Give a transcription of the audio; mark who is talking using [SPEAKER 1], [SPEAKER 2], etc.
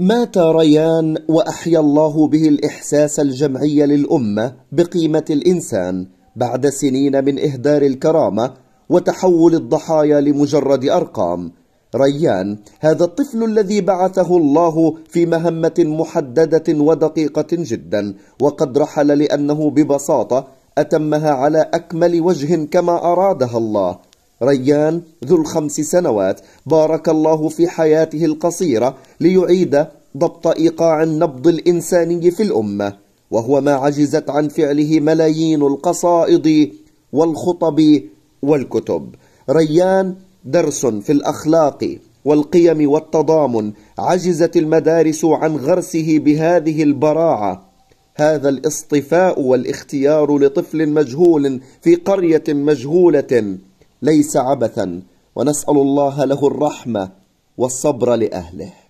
[SPEAKER 1] مات ريان وأحيا الله به الإحساس الجمعي للأمة بقيمة الإنسان بعد سنين من إهدار الكرامة وتحول الضحايا لمجرد أرقام ريان هذا الطفل الذي بعثه الله في مهمة محددة ودقيقة جدا وقد رحل لأنه ببساطة أتمها على أكمل وجه كما أرادها الله ريان ذو الخمس سنوات بارك الله في حياته القصيرة ليعيد ضبط إيقاع النبض الإنساني في الأمة وهو ما عجزت عن فعله ملايين القصائد والخطب والكتب ريان درس في الأخلاق والقيم والتضامن عجزت المدارس عن غرسه بهذه البراعة هذا الاصطفاء والاختيار لطفل مجهول في قرية مجهولة ليس عبثا ونسأل الله له الرحمة والصبر لأهله